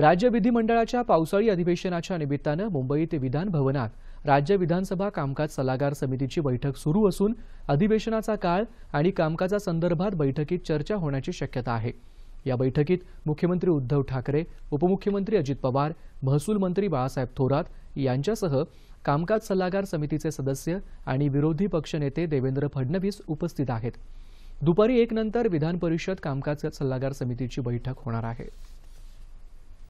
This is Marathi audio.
राज्य विधिमंडळाच्या पावसाळी अधिवेशनाच्या निमित्तानं मुंबईत विधानभवनात राज्य विधानसभा कामकाज सल्लागार समितीची बैठक सुरू असून अधिवेशनाचा काळ आणि कामकाजासंदर्भात बैठकीत चर्चा होण्याची शक्यता आहे या बैठकीत मुख्यमंत्री उद्धव ठाकरे उपमुख्यमंत्री अजित पवार महसूल मंत्री बाळासाहेब थोरात यांच्यासह कामकाज सल्लागार समितीचे सदस्य आणि विरोधी पक्षनेते देवेंद्र फडणवीस उपस्थित आहेत दुपारी एक नंतर विधान परिषद कामकाज सल्लागार समितीची बैठक होणार आहे